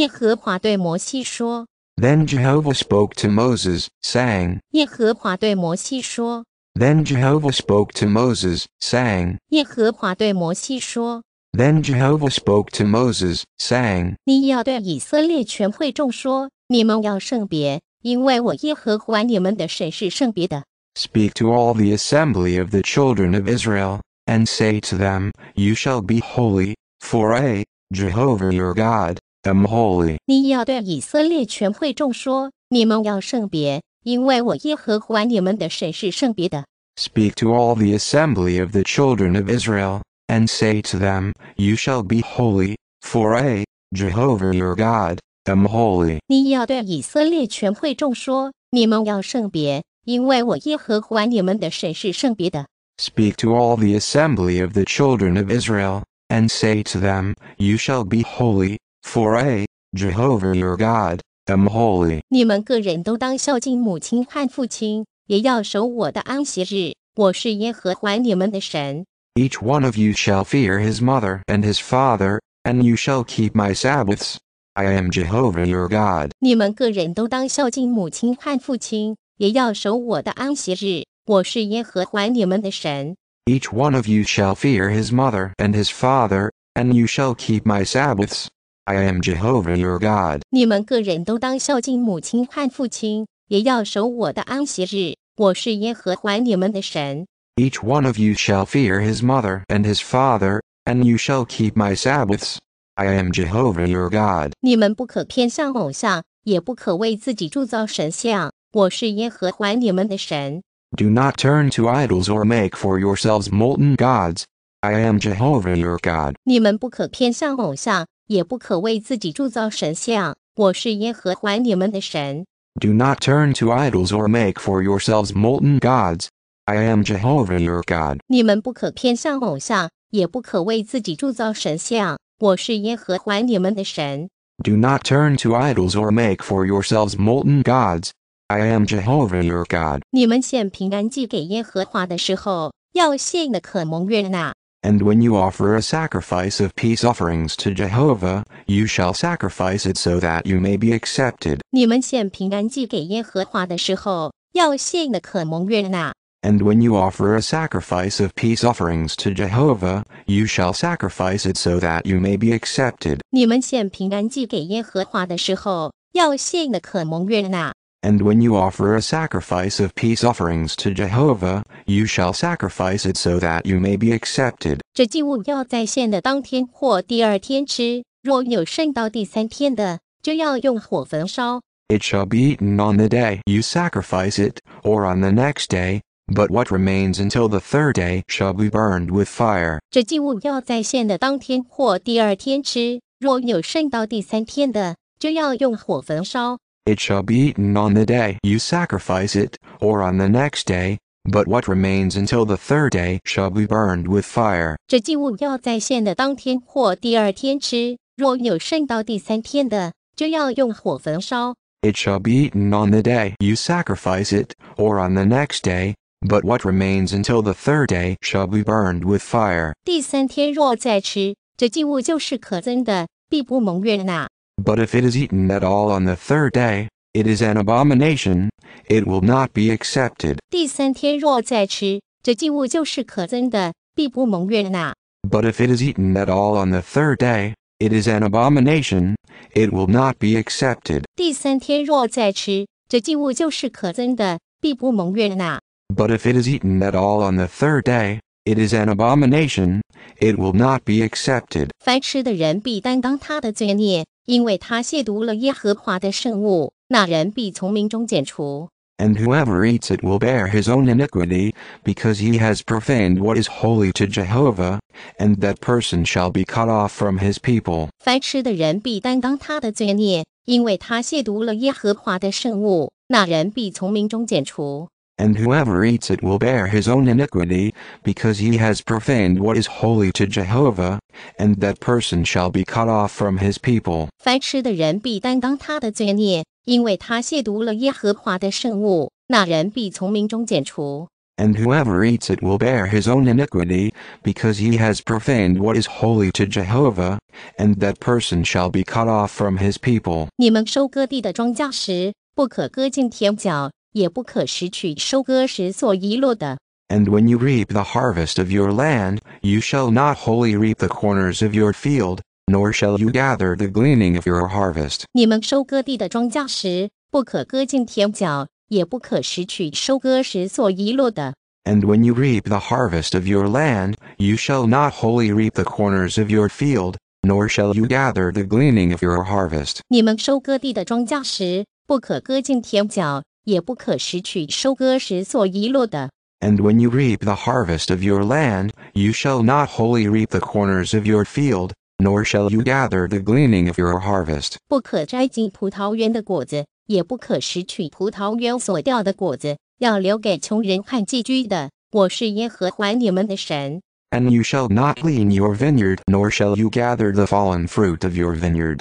耶和华对摩西说：“Then Jehovah spoke to Moses, saying, Then Jehovah spoke to Moses, saying, Then Jehovah spoke to Moses, saying. Speak to all the assembly of the children of Israel, and say to them, You shall be holy, for I, Jehovah your God, am holy。你要对以色列全会众说：你们要圣别，因为我耶和华你们的神是圣别的。Speak to all the assembly of the children of Israel, and say to them, You shall be holy, for I, Jehovah your God, am holy. speak to all the assembly of the children of Israel, and say to them, You shall be holy. For I, Jehovah your God, am Each one of you shall fear his mother and his father, and you shall keep my Sabbaths. I am Jehovah your God。你们个人都当孝敬母亲和父亲，也要守我的安息日。我是耶和华你们的神。Each one of you shall fear his mother and his father, and you shall keep my Sabbaths. I am Jehovah your God. God。你们个人都当孝敬母亲和父亲，也要守我的安息日。我是耶和华你们的神。Each one of you shall fear his mother and his father, and you shall keep my Sabbaths. I am Jehovah your God. God。你们不可偏向偶像，也不可为自己铸造神像。我是耶和华你们的神。Do not turn to idols or make for yourselves molten gods. I am Jehovah your God. 你们不可偏向偶像，也不可为自己铸造神像。我是耶和华你们的神。Do not turn to idols or make for yourselves molten gods. I am Jehovah your God. 你们不可偏向偶像，也不可为自己铸造神像。我是耶和华你们的神。Do not turn to idols or make for yourselves molten gods. I am Jehovah your God. 你们献平安祭给耶和华的时候，要献的可蒙悦纳。and when you offer a sacrifice of peace offerings to Jehovah, you shall sacrifice it so that you may be accepted. And when you offer a sacrifice of peace offerings to Jehovah, you shall sacrifice it so that you may be accepted. 你们献平安祭给耶和华的时候，要献的可蒙悦纳。and when you offer a sacrifice of peace offerings to Jehovah, you shall sacrifice it so that you may be accepted. 这祭物要在献的当天或第二天吃，若有剩到第三天的，就要用火焚烧。It shall be eaten on the day you sacrifice it, or on the next day, but what remains until the third day shall be burned with fire. 这祭物要在献的当天或第二天吃，若有剩到第三天的，就要用火焚烧。it shall be eaten on the day you sacrifice it, or on the next day, but what remains until the third day shall be burned with fire. 这祭物要在献的当天或第二天吃，若有剩到第三天的，就要用火焚烧。It shall be eaten on the day you sacrifice it, or on the next day, but what remains until the third day shall be burned with fire. 第三天若再吃，这祭物就是可憎的，必不蒙悦纳。but if it is eaten at all on the third day, it is an abomination, it will not be accepted. but if it is eaten at all on the third day, it is an abomination, it will not be accepted. but if it is eaten at all on the third day, it is an abomination, it will not be accepted. 凡吃的人必担当他的罪孽。因为他亵渎了耶和华的圣物，那人必从民中剪除。And whoever eats it will bear his own iniquity, because he has profaned what is holy to Jehovah, and that person shall be cut off from his people. 凡吃的人必担当他的罪孽，因为他亵渎了耶和华的圣物，那人必从民中剪除。and whoever eats it will bear his own iniquity, because he has profaned what is holy to Jehovah, and that person shall be cut off from his people. 凡吃的人必担当他的罪孽，因为他亵渎了耶和华的圣物，那人必从民中剪除。And whoever eats it will bear his own iniquity, because he has profaned what is holy to Jehovah, and that person shall be cut off from his people. 你们收割地的庄稼时，不可割尽田角，也不可拾取收割时所遗落的。And when you reap the harvest of your land, you shall not wholly reap the corners of your field, nor shall you gather the gleaning of your harvest. 你们收割地的庄稼时，不可割尽田角，也不可拾取收割时所遗落的。And when you reap the harvest of your land, you shall not wholly reap the corners of your field, nor shall you gather the gleaning of your harvest. 你们收割地的庄稼时，不可割尽田角，也不可拾取收割时所遗落的。And when you reap the harvest of your land, you shall not wholly reap the corners of your field, nor shall you gather the gleaning of your harvest. 不可摘尽葡萄园的果子，也不可拾取葡萄园所掉的果子，要留给穷人和寄居的。我是耶和华你们的神。And you shall not glean your vineyard, nor shall you gather the fallen fruit of your vineyard.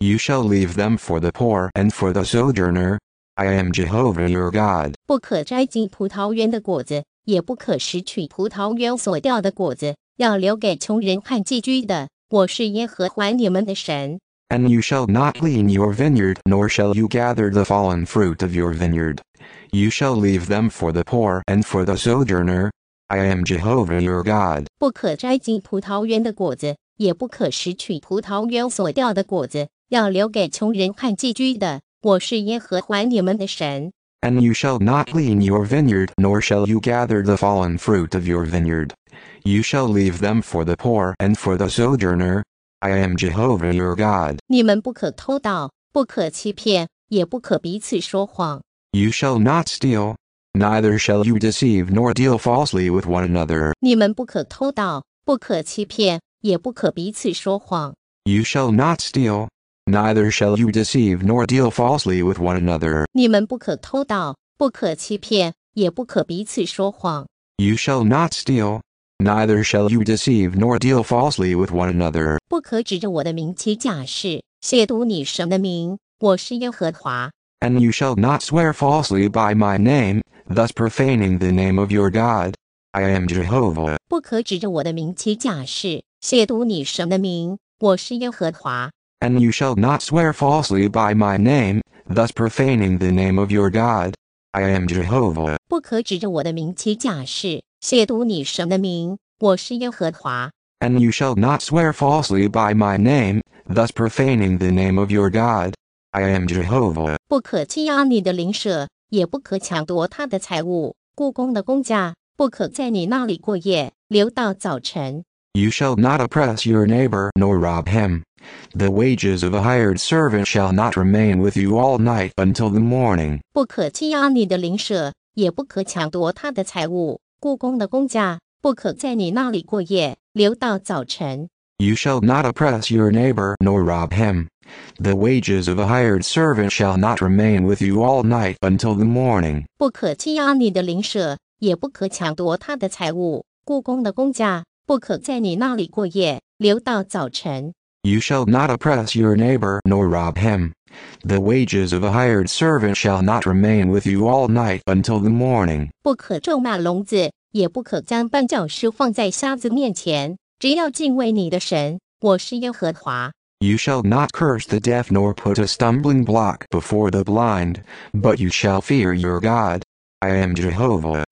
You shall leave them for the poor and for the sojourner, I am Jehovah your God. God。不可摘进葡萄园的果子，也不可拾取葡萄园所掉的果子，要留给穷人和寄居的。我是耶和华你们的神。And you shall not glean your vineyard, nor shall you gather the fallen fruit of your vineyard. You shall leave them for the poor and for the sojourner. I am Jehovah your God。不可摘进葡萄园的果子，也不可拾取葡萄园所掉的果子，要留给穷人和寄居的。我是耶和华你们的神。And you shall not glean your vineyard, nor shall you gather the fallen fruit of your vineyard. You shall leave them for the poor and for the sojourner. I am Jehovah your God. 你们不可偷盗，不可欺骗，也不可彼此说谎。You shall not steal, neither shall you deceive nor deal falsely with one another. 你们不可偷盗，不可欺骗，也不可彼此说谎。You shall not steal, Neither shall you deceive nor deal falsely with one another. You shall not steal. Neither shall you deceive nor deal falsely with one another. And you shall not swear falsely by my name, thus profaning the name of your God. I am Jehovah. 不可指着我的名起假誓，亵渎你神的名。我是耶和华。and you shall not swear falsely by my name, thus profaning the name of your God. I am Jehovah. 不可指着我的名起假誓，亵渎你神的名。我是耶和华。And you shall not swear falsely by my name, thus profaning the name of your God. I am Jehovah. You shall not oppress your neighbor nor rob him. The wages of a hired servant shall not remain with you all night until the morning. You shall not oppress your neighbor nor rob him. The wages of a hired servant shall not remain with you all night until the morning。不可欺压你的邻舍，也不可抢夺他的财物。雇工的工价不可在你那里过夜，留到早晨。you shall not oppress your neighbor nor rob him. The wages of a hired servant shall not remain with you all night until the morning. You shall not curse the deaf nor put a stumbling block before the blind, but you shall fear your God. I am Jehovah.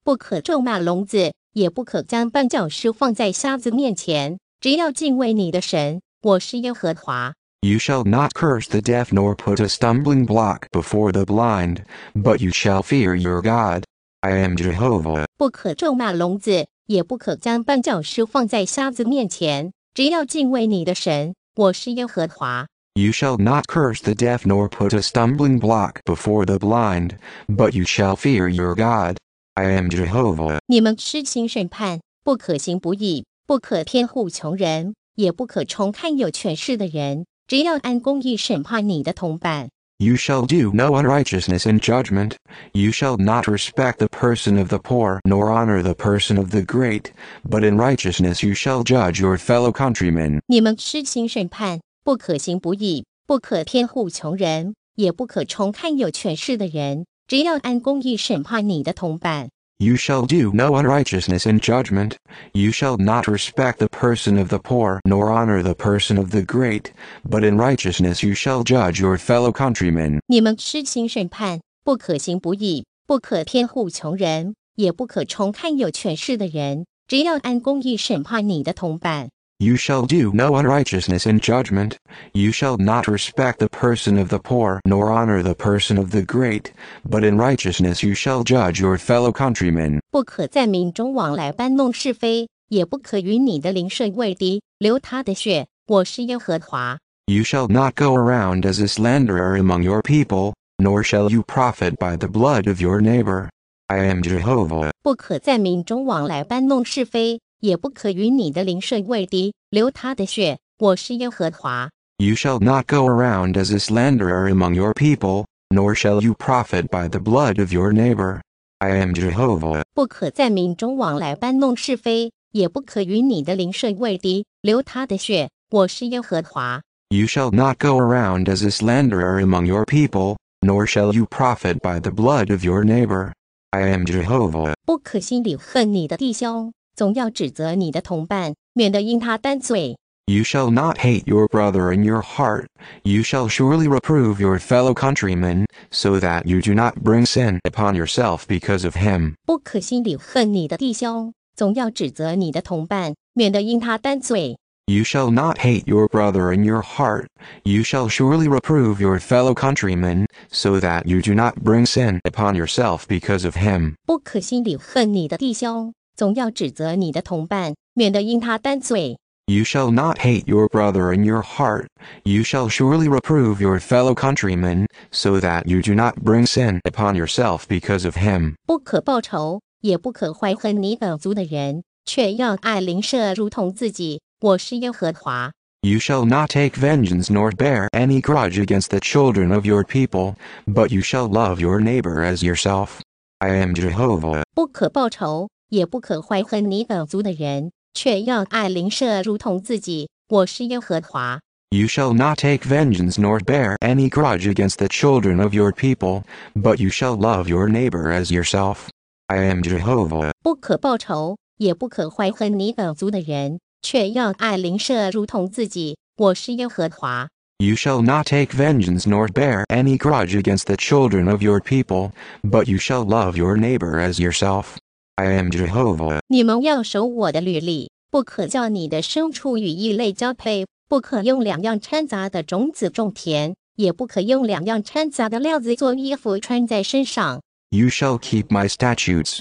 我是耶和华。You shall not curse the deaf nor put a stumbling block before the blind, but you shall fear your God. I am Jehovah. 不可咒骂聋子，也不可将绊脚石放在瞎子面前，只要敬畏你的神。我是耶和华。You shall not curse the deaf nor put a stumbling block before the blind, but you shall fear your God. I am Jehovah. 你们施行审判，不可行不义，不可偏护穷人，也不可重看有权势的人，只要按公义审判你的同伴。You shall do no unrighteousness in judgment. You shall not respect the person of the poor, nor honor the person of the great. But in righteousness you shall judge your fellow countrymen. 你们施行审判，不可行不义，不可偏护穷人，也不可重看有权势的人，只要按公义审判你的同伴。You shall do no unrighteousness in judgment, you shall not respect the person of the poor nor honor the person of the great, but in righteousness you shall judge your fellow countrymen. 你们施行审判，不可行不义，不可偏护穷人，也不可重看有权势的人，只要按公义审判你的同伴。you shall do no unrighteousness in judgment, you shall not respect the person of the poor nor honor the person of the great, but in righteousness you shall judge your fellow countrymen. 不可在民中往来搬弄是非，也不可与你的邻舍为敌，流他的血。我是耶和华。You shall not go around as a slanderer among your people, nor shall you profit by the blood of your neighbor. I am Jehovah. 不可在民中往来搬弄是非，也不可与你的邻舍为敌，流他的血。我是耶和华。You shall not go around as a slanderer among your people, nor shall you profit by the blood of your neighbor. I am Jehovah. 不可在民中往来搬弄是非，也不可与你的邻舍为敌，流他的血。我是耶和华。You shall not go around as a slanderer among your people, nor shall you profit by the blood of your neighbor. I am Jehovah. 不可心里恨你的弟兄，总要指责你的同伴，免得因他担罪。You shall not hate your brother in your heart. You shall surely reprove your fellow countrymen, so that you do not bring sin upon yourself because of him. 不可心里恨你的弟兄，总要指责你的同伴，免得因他担罪。You shall not hate your brother in your heart. You shall surely reprove your fellow countrymen, so that you do not bring sin upon yourself because of him. 不可心里恨你的弟兄，总要指责你的同伴，免得因他担罪。You shall not hate your brother in your heart. You shall surely reprove your fellow countrymen, so that you do not bring sin upon yourself because of him. 不可报仇，也不可怀恨你本族的人，却要爱邻舍如同自己。我是耶和华。You shall not take vengeance nor bear any grudge against the children of your people, but you shall love your neighbor as yourself. I am Jehovah. 不可报仇，也不可怀恨你等族的人，却要爱邻舍如同自己。我是耶和华。You shall not take vengeance nor bear any grudge against the children of your people, but you shall love your neighbor as yourself. I am Jehovah. 不可报仇，也不可怀恨你等族的人，却要爱邻舍如同自己。我是耶和华。You shall not take vengeance nor bear any grudge against the children of your people, but you shall love your neighbor as yourself. I am Jehovah。你们要守我的律例，不可叫你的牲畜与异类交配，不可用两样掺杂的种子种田，也不可用两样掺杂的料子做衣服穿在身上。You shall keep my statutes.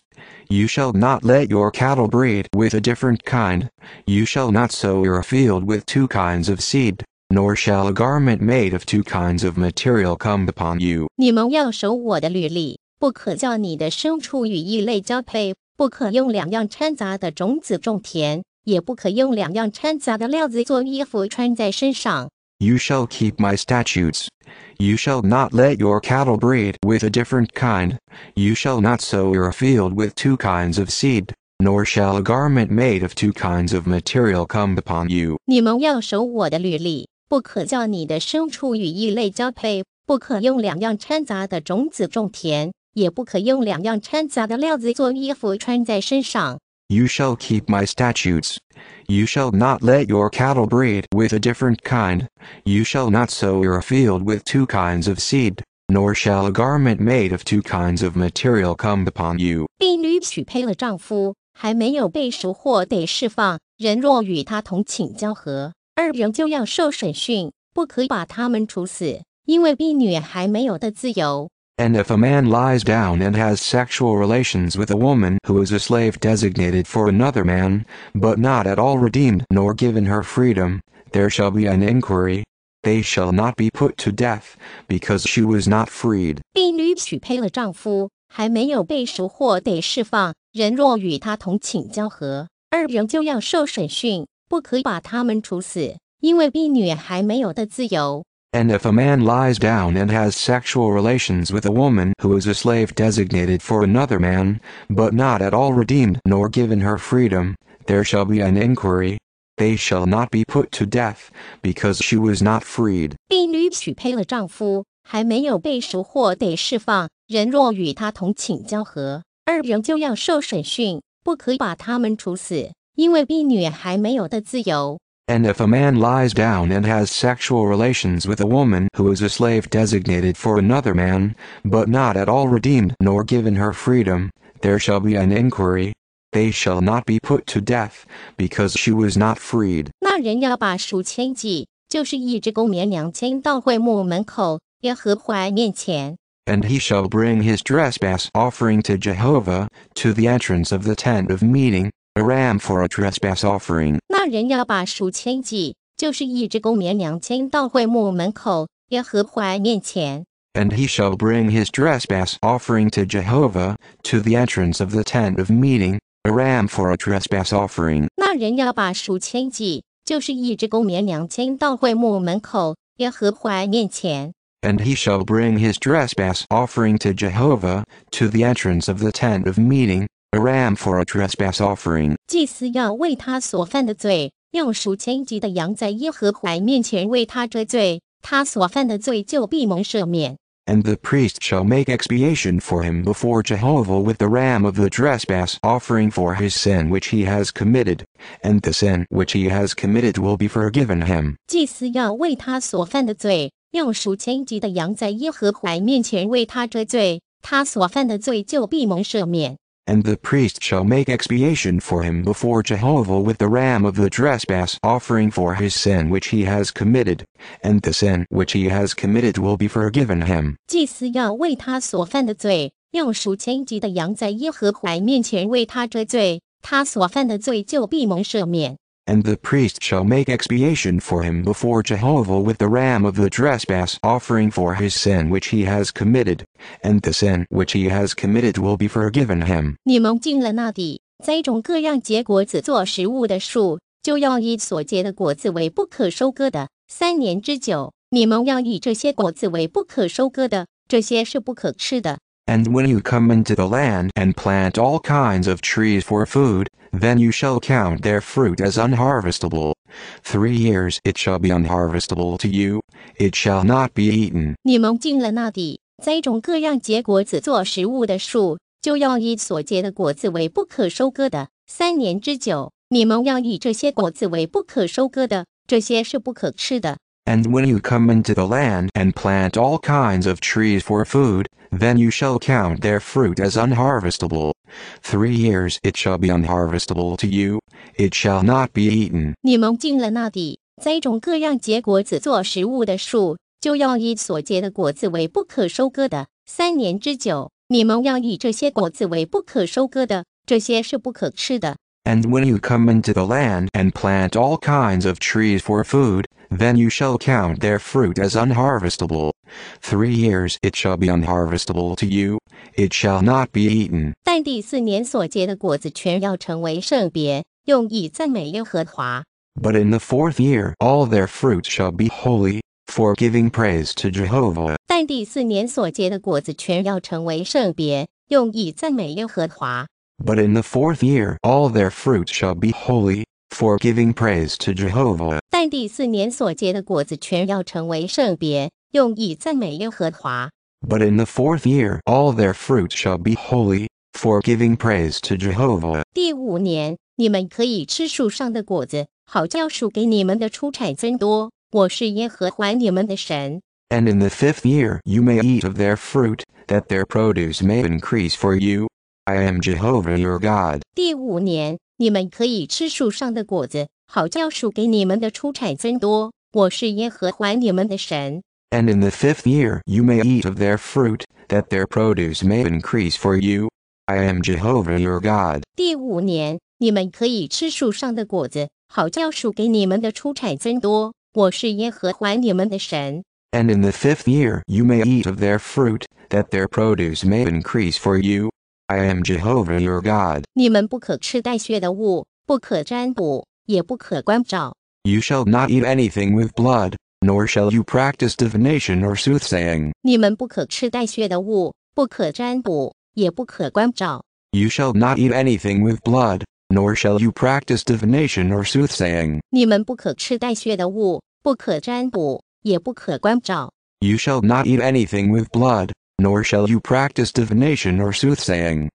You shall not let your cattle breed with a different kind. You shall not sow your field with two kinds of seed, nor shall a garment made of two kinds of material come upon you. 你们要守我的律例。不可叫你的牲畜与异类交配，不可用两样掺杂的种子种田，也不可用两样掺杂的料子做衣服穿在身上。You shall keep my statutes. You shall not let your cattle breed with a different kind. You shall not sow your field with two kinds of seed, nor shall a garment made of two kinds of material come upon you. 你们要守我的律例，不可叫你的牲畜与异类交配，不可用两样掺杂的种子种田，也不可用两样掺杂的料子做衣服穿在身上。You shall keep my statutes. You shall not let your cattle breed with a different kind. You shall not sow your field with two kinds of seed. Nor shall a garment made of two kinds of material come upon you. 婢女许配了丈夫，还没有被赎获得释放，人若与他同寝交合，二人就要受审讯，不可把他们处死，因为婢女还没有得自由。And if a man lies down and has sexual relations with a woman who is a slave designated for another man, but not at all redeemed nor given her freedom, there shall be an inquiry. They shall not be put to death, because she was not freed. 婢女许配了丈夫，还没有被赎或得释放，人若与他同寝交合，二人就要受审讯，不可把他们处死，因为婢女还没有的自由。and if a man lies down and has sexual relations with a woman who is a slave designated for another man, but not at all redeemed nor given her freedom, there shall be an inquiry. They shall not be put to death, because she was not freed. And if a man lies down and has sexual relations with a woman who is a slave designated for another man, but not at all redeemed nor given her freedom, there shall be an inquiry. They shall not be put to death, because she was not freed. 那人要把赎千计，就是一只公绵羊牵到会幕门口耶和华面前。And he shall bring his trespass offering to Jehovah, to the entrance of the tent of meeting, a ram for a trespass offering。那人要把赎千祭，就是一只公绵羊牵到会幕门口耶和华面前。And he shall bring his trespass offering to Jehovah, to the entrance of the tent of meeting, a ram for a trespass offering. And he shall bring his trespass offering to Jehovah, to the entrance of the tent of meeting, a ram for a trespass offering。祭司要为他所犯的罪，用数千级的羊在耶和华面前为他遮罪，他所犯的罪就必蒙赦免。And the priest shall make expiation for him before Jehovah with the ram of the trespass offering for his sin which he has committed, and the sin which he has committed will be forgiven him. him and the priest shall make expiation for him before Jehovah with the ram of the trespass offering for his sin which he has committed, and the sin which he has committed will be forgiven him. 祭司要为他所犯的罪，用数千级的羊在耶和华面前为他遮罪，他所犯的罪就必蒙赦免。and the priest shall make expiation for him before Jehovah with the ram of the trespass offering for his sin which he has committed, and the sin which he has committed will be forgiven him. 你们进了那地，栽种各样结果子做食物的树，就要以所结的果子为不可收割的，三年之久。你们要以这些果子为不可收割的，这些是不可吃的。and when you come into the land and plant all kinds of trees for food, then you shall count their fruit as unharvestable. Three years it shall be unharvestable to you, it shall not be eaten. 你们进了那地，栽种各样结果子做食物的树，就要以所结的果子为不可收割的，三年之久。你们要以这些果子为不可收割的，这些是不可吃的。and when you come into the land and plant all kinds of trees for food, then you shall count their fruit as unharvestable. Three years it shall be unharvestable to you, it shall not be eaten. 你们进了那地，栽种各样结果子做食物的树，就要以所结的果子为不可收割的。三年之久，你们要以这些果子为不可收割的，这些是不可吃的。And when you come into the land and plant all kinds of trees for food, then you shall count their fruit as unharvestable. Three years it shall be unharvestable to you, it shall not be eaten. 但第四年所结的果子全要成为圣别，用以赞美耶和华。But in the fourth year all their fruit shall be holy, for giving praise to Jehovah. 但第四年所结的果子全要成为圣别，用以赞美耶和华。But in the fourth year all their fruit shall be holy, for giving praise to Jehovah。但第四年所结的果子全要成为圣别，用以赞美耶和华。But in the fourth year, all their fruit shall be holy, for giving praise to Jehovah。第五年，你们可以吃树上的果子，好叫树给你们的出产增多。我是耶和华你们的神。And in the fifth year, you may eat of their fruit, that their produce may increase for you, I am Jehovah your God。第五年，你们可以吃树上的果子，好叫树给你们的出产增多。我是耶和华你们的神。And in the fifth year you may eat of their fruit, that their produce may increase for you. I am Jehovah your God。第五年，你们可以吃树上的果子，好叫树给你们的出产增多。我是耶和华你们的神。And in the fifth year you may eat of their fruit, that their produce may increase for you. I am Jehovah your God. 你们不可吃带血的物，不可占卜，也不可关照。You shall not eat anything with blood, nor shall you practice divination or soothsaying. 你们不可吃带血的物，不可占卜，也不可关照。You shall not eat anything with blood, nor shall you practice divination or soothsaying. 你们不可吃带血的物，不可占卜，也不可关照。You shall not eat anything with blood, nor shall you practice divination or soothsaying.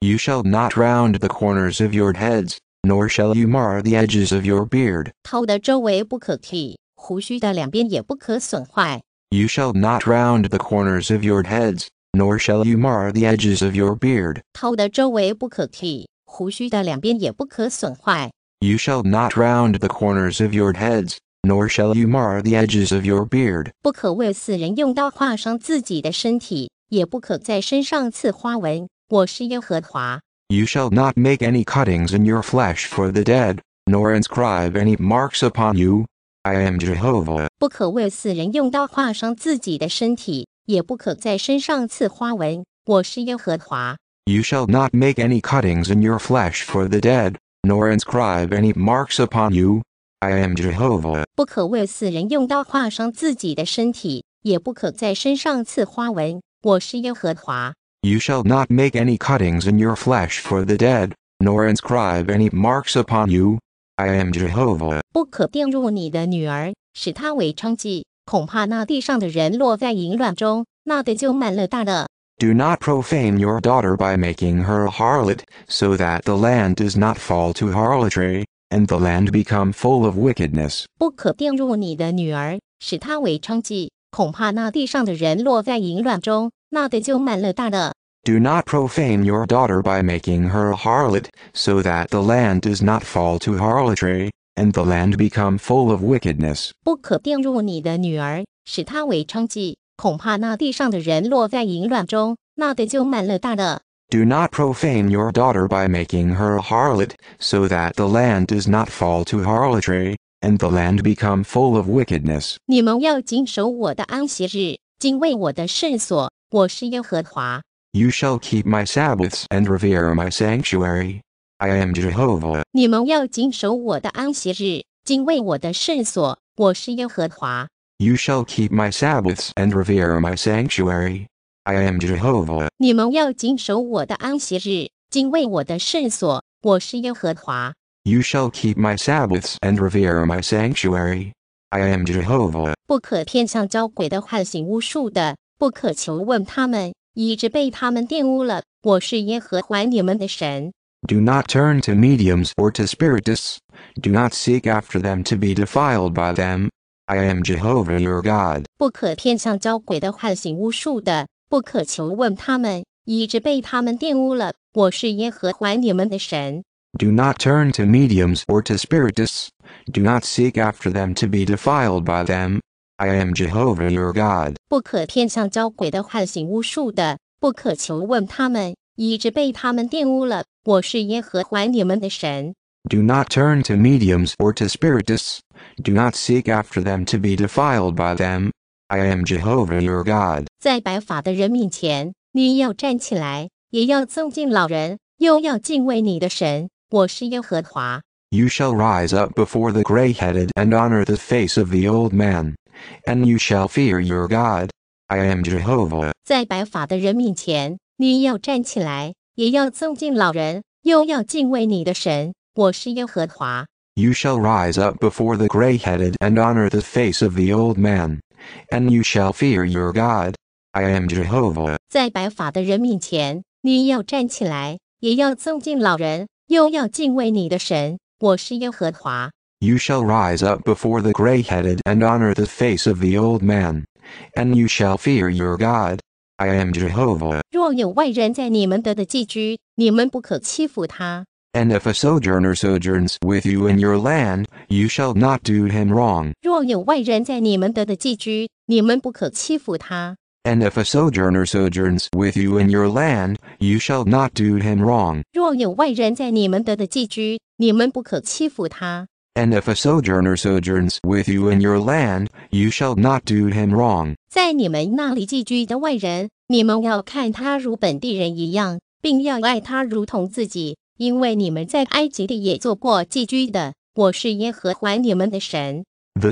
You shall not round the corners of your heads, nor shall you mar the edges of your beard. You shall not round the corners of your heads, nor shall you mar the edges of your beard. You shall not round the corners of your heads, nor shall you mar the edges of your beard. 不可为死人用刀划伤自己的身体，也不可在身上刺花纹。我是耶和华。You shall not make any cuttings in your flesh for the dead, nor inscribe any marks upon you. I am Jehovah. 不可为死人用刀划伤自己的身体，也不可在身上刺花纹。我是耶和华。You shall not make any cuttings in your flesh for the dead, nor inscribe any marks upon you. I am Jehovah。不可为死人用刀划伤自己的身体，也不可在身上刺花纹。我是耶和华。You shall not make any cuttings in your flesh for the dead, nor inscribe any marks upon you. I am Jehovah。不可玷辱你的女儿，使她为娼妓，恐怕那地上的人落在淫乱中，那得就满了大了。Do not profane your daughter by making her a harlot, so that the land does not fall to harlotry and the land become full of wickedness. 不可玷辱你的女儿，使她为娼妓，恐怕那地上的人落在淫乱中，那地就满了大的。Do not profane your daughter by making her a harlot, so that the land does not fall to harlotry, and the land become full of wickedness. 不可玷辱你的女儿，使她为娼妓，恐怕那地上的人落在淫乱中，那地就满了大的。do not profane your daughter by making her a harlot, so that the land does not fall to harlotry, and the land become full of wickedness. 你们要谨守我的安息日，敬畏我的圣所，我是耶和华。You shall keep my Sabbaths and revere my sanctuary. I am Jehovah. 你们要谨守我的安息日，敬畏我的圣所，我是耶和华。You shall keep my Sabbaths and revere my sanctuary. I am Jehovah。你们要谨守我的安息日，敬畏我的圣所。我是耶和华。You shall keep my Sabbaths and revere my sanctuary. I am Jehovah。不可偏向交鬼的唤醒巫术的，不可求问他们，以致被他们玷污了。我是耶和华你们的神。Do not turn to mediums or to spiritists. Do not seek after them to be defiled by them. I am Jehovah your God。不可偏向交鬼的唤醒巫术的。不可求问他们，以致被他们玷污了。我是耶和华你们的神。Do not turn to mediums or to spiritists. Do not seek after them to be defiled by them. I am Jehovah your God. 不可偏向交鬼的、唤醒巫术的，不可求问他们，以致被他们玷污了。我是耶和华你们的神。Do not turn to mediums or to spiritists. Do not seek after them to be defiled by them. I am Jehovah your God. 在白发的人面前，你要站起来，也要尊敬老人，又要敬畏你的神。我是耶和华。You shall rise up before the gray-headed and honor the face of the old man, and you shall fear your God. I am Jehovah. You shall rise up before the gray-headed and honor the face of the old man, and you shall fear your God. I am you shall rise up before the gray-headed and honor the face of the old man, and you shall fear your God. I am Jehovah. 若有外人在你们得的寄居，你们不可欺负他。And if a sojourner sojourns with you in your land, you shall not do him wrong. 若有外人在你们得的寄居，你们不可欺负他。and if a sojourner sojourns with you in your land, you shall not do him wrong. And if a sojourner sojourns with you in your land, you shall not do him wrong. The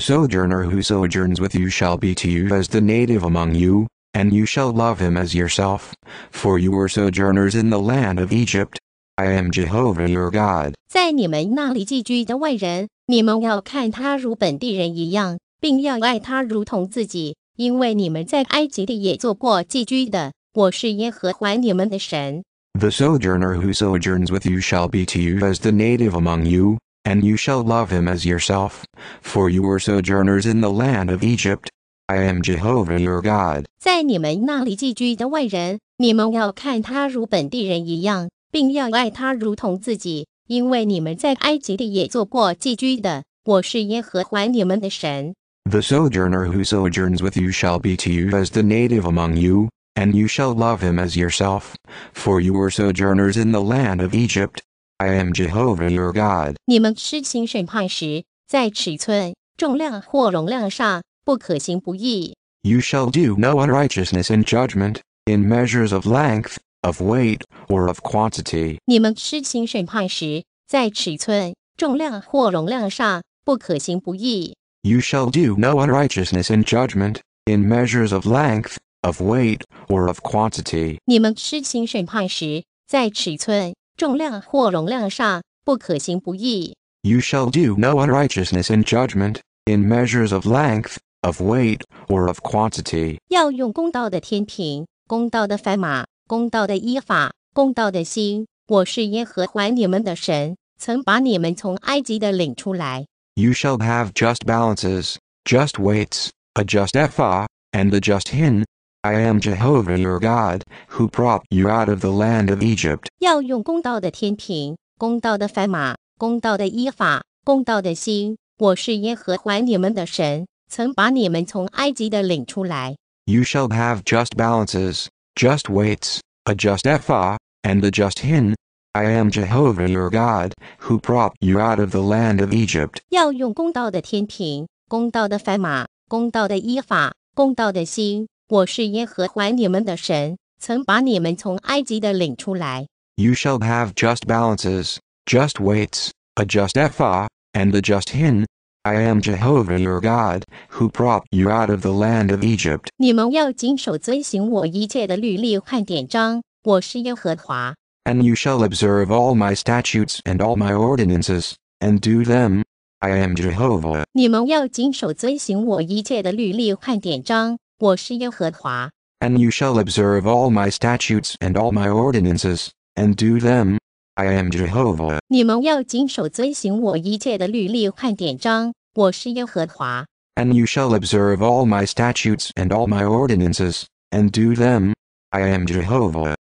sojourner who sojourns with you shall be to you as the native among you, and you shall love him as yourself, for you were sojourners in the land of Egypt. I am Jehovah your God. God。在你们那里寄居的外人，你们要看他如本地人一样，并要爱他如同自己，因为你们在埃及地也做过寄居的。我是耶和华你们的神。The sojourner who sojourns with you shall be to you as the native among you, and you shall love him as yourself, for you were sojourners in the land of Egypt. I am Jehovah your God。在你们那里寄居的外人，你们要看他如本地人一样，并要爱他如同自己，因为你们在埃及地也做过寄居的。我是耶和华你们的神。The sojourner who sojourns with you shall be to you as the native among you, and you shall love him as yourself, for you were sojourners in the land of Egypt. I am Jehovah your God。你们施行审判时，在尺寸、重量或容量上。不可行不义。You shall do no unrighteousness in judgment, in measures of length, of weight, or of quantity. 你们施行审判时，在尺寸、重量或容量上不可行不义。You shall do no unrighteousness in judgment, in measures of length, of weight, or of quantity. 你们施行审判时，在尺寸、重量或容量上不可行不义。You shall do no unrighteousness in judgment, in measures of length, of weight or of quantity. 要用公道的天平、公道的砝码、公道的依法、公道的心。我是耶和华你们的神，曾把你们从埃及的领出来。You shall have just balances, just weights, a just ephah, and a just hin. I am Jehovah your God, who brought you out of the land of Egypt. 要用公道的天平、公道的砝码、公道的依法、公道的心。我是耶和华你们的神，曾把你们从埃及的领出来。You shall have just balances, just weights, a just ephah, and a just hin. I am Jehovah your God, who brought you out of the land of Egypt. 要用公道的天平，公道的砝码，公道的依法，公道的心。我是耶和华你们的神，曾把你们从埃及的领出来。You shall have just balances, just weights, a just ephah, and a just hin. I am Jehovah your God, who brought you out of the land of Egypt. 你们要谨守遵行我一切的律例和典章，我是耶和华。And you shall observe all my statutes and all my ordinances, and do them. I am Jehovah. 你们要谨守遵行我一切的律例和典章，我是耶和华。And you shall observe all my statutes and all my ordinances, and do them. I am Jehovah。你们要谨守遵行我一切的律例和典章，我是耶和华。And you shall observe all my statutes and all my ordinances, and do them. I am Jehovah.